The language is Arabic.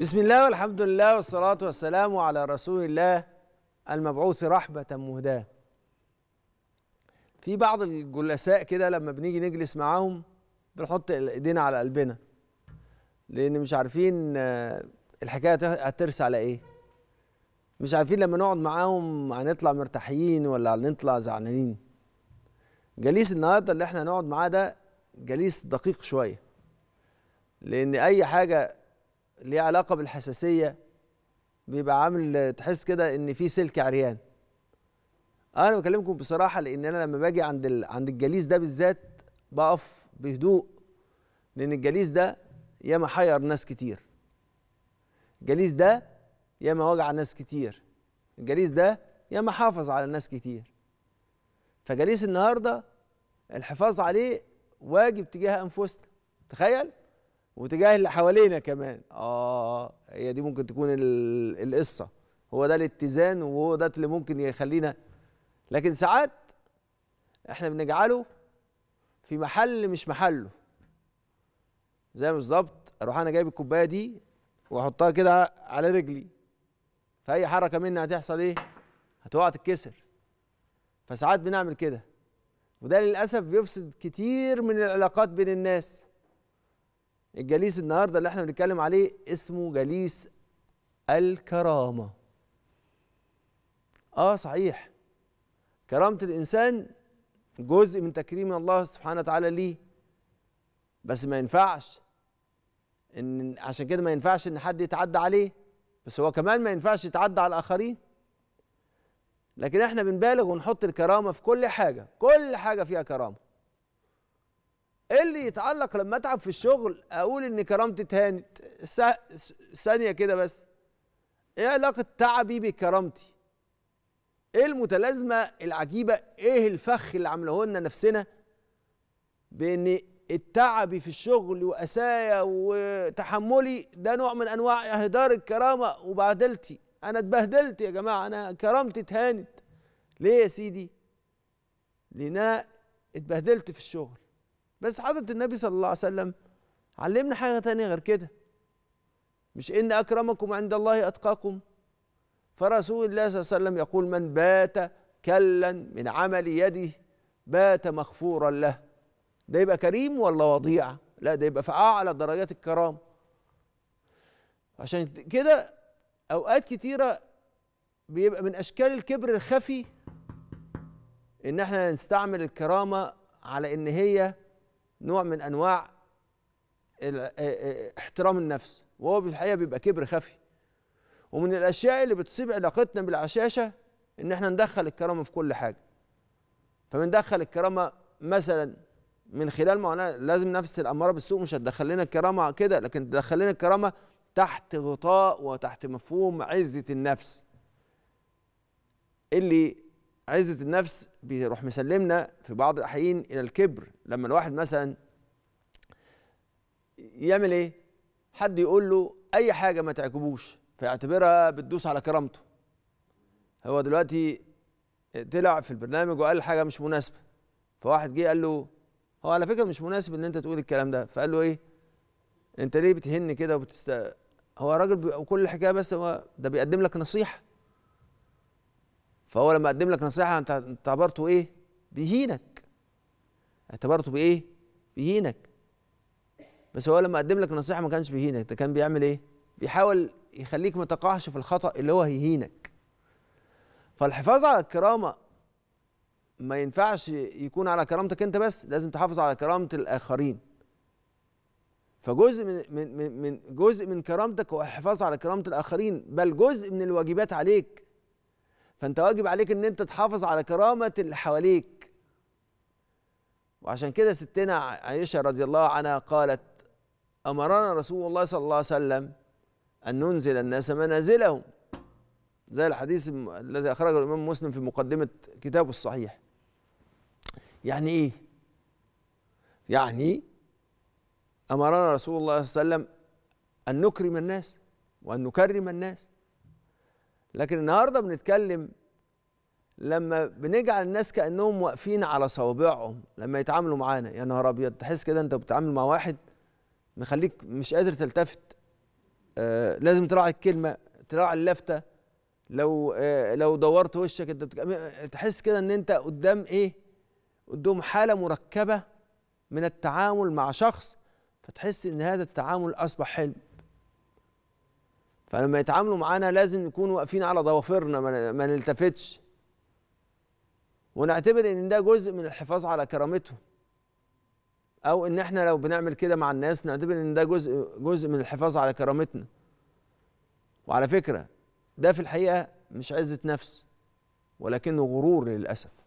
بسم الله والحمد لله والصلاة والسلام على رسول الله المبعوث رحمة مهداة في بعض الجلساء كده لما بنيجي نجلس معاهم بنحط ايدينا على قلبنا لان مش عارفين آه، الحكايه هترسى على ايه مش عارفين لما نقعد معاهم هنطلع مرتاحين ولا هنطلع زعلانين جليس النهارده اللي احنا هنقعد معاه ده جليس دقيق شويه لان اي حاجه ليها علاقه بالحساسيه بيبقى عامل تحس كده ان في سلك عريان انا بكلمكم بصراحه لان انا لما باجي عند ال... عند الجليس ده بالذات بقف بهدوء لان الجليس ده ياما حير ناس كتير الجليس ده ياما وجع ناس كتير الجليس ده ياما حافظ على ناس كتير فجليس النهارده الحفاظ عليه واجب تجاه انفسنا تخيل وتجاه اللي حوالينا كمان اه, آه، هي دي ممكن تكون القصه هو ده الاتزان وهو ده اللي ممكن يخلينا لكن ساعات احنا بنجعله في محل مش محله زي بالظبط اروح انا جايب الكوبايه دي واحطها كده على رجلي فاي حركه مني هتحصل ايه هتقع تتكسر فساعات بنعمل كده وده للاسف بيفسد كتير من العلاقات بين الناس الجليس النهارده اللي احنا بنتكلم عليه اسمه جليس الكرامه اه صحيح كرامه الانسان جزء من تكريم الله سبحانه وتعالى ليه بس ما ينفعش ان عشان كده ما ينفعش ان حد يتعدى عليه بس هو كمان ما ينفعش يتعدى على الاخرين لكن احنا بنبالغ ونحط الكرامه في كل حاجه كل حاجه فيها كرامه اللي يتعلق لما اتعب في الشغل اقول ان كرامتي اتهانت ثانيه كده بس ايه علاقه تعبي بكرامتي ايه المتلازمه العجيبه ايه الفخ اللي عامله لنا نفسنا بان التعب في الشغل واسايا وتحملي ده نوع من انواع اهدار الكرامه وبعدلتي انا اتبهدلت يا جماعه انا كرامتي اتهانت ليه يا سيدي لان اتبهدلت في الشغل بس حضرة النبي صلى الله عليه وسلم علمنا حاجة تانية غير كده مش إن أكرمكم عند الله أتقاكم فرسول الله صلى الله عليه وسلم يقول من بات كلا من عمل يده بات مغفورا له ده يبقى كريم ولا وضيع لا ده يبقى في أعلى درجات الكرامة عشان كده أوقات كتيرة بيبقى من أشكال الكبر الخفي إن احنا نستعمل الكرامة على إن هي نوع من انواع احترام النفس وهو في الحقيقه بيبقى كبر خفي ومن الاشياء اللي بتصيب علاقتنا بالعشاشه ان احنا ندخل الكرامه في كل حاجه فبندخل الكرامه مثلا من خلال معاناه لازم نفس الاماره بالسوء مش هتدخل لنا الكرامه كده لكن تدخل لنا الكرامه تحت غطاء وتحت مفهوم عزه النفس اللي عزه النفس بيروح مسلمنا في بعض الاحيان الى الكبر لما الواحد مثلا يعمل ايه حد يقول له اي حاجه ما تعجبوش فيعتبرها بتدوس على كرامته هو دلوقتي طلع في البرنامج وقال حاجه مش مناسبه فواحد جه قال له هو على فكره مش مناسب ان انت تقول الكلام ده فقال له ايه انت ليه بتهن كده وبتست هو راجل وكل حكايه بس هو ده بيقدم لك نصيحه فهو لما قدم لك نصيحه انت اعتبرته ايه؟ بيهينك اعتبرته بايه؟ بيهينك بس هو لما قدم لك نصيحه ما كانش بيهينك ده كان بيعمل ايه؟ بيحاول يخليك ما تقعش في الخطا اللي هو هيهينك فالحفاظ على الكرامه ما ينفعش يكون على كرامتك انت بس لازم تحافظ على كرامه الاخرين فجزء من من من جزء من كرامتك هو الحفاظ على كرامه الاخرين بل جزء من الواجبات عليك فانت واجب عليك ان انت تحافظ على كرامه اللي حواليك وعشان كده ستنا عائشه رضي الله عنها قالت امرنا رسول الله صلى الله عليه وسلم ان ننزل الناس منازلهم زي الحديث الذي اخرجه الامام مسلم في مقدمه كتابه الصحيح يعني ايه يعني امرنا رسول الله صلى الله عليه وسلم ان نكرم الناس وان نكرم الناس لكن النهارده بنتكلم لما بنجعل الناس كانهم واقفين على صوابعهم لما يتعاملوا معانا يا نهار ابيض تحس كده انت بتتعامل مع واحد مخليك مش قادر تلتفت آه لازم تراعي الكلمه تراعي اللفته لو آه لو دورت وشك انت بتك... تحس كده ان انت قدام ايه قدام حاله مركبه من التعامل مع شخص فتحس ان هذا التعامل اصبح حلم فلما يتعاملوا معانا لازم نكون واقفين على ضوافرنا ما نلتفتش ونعتبر ان ده جزء من الحفاظ على كرامتهم او ان احنا لو بنعمل كده مع الناس نعتبر ان ده جزء جزء من الحفاظ على كرامتنا وعلى فكره ده في الحقيقه مش عزه نفس ولكنه غرور للاسف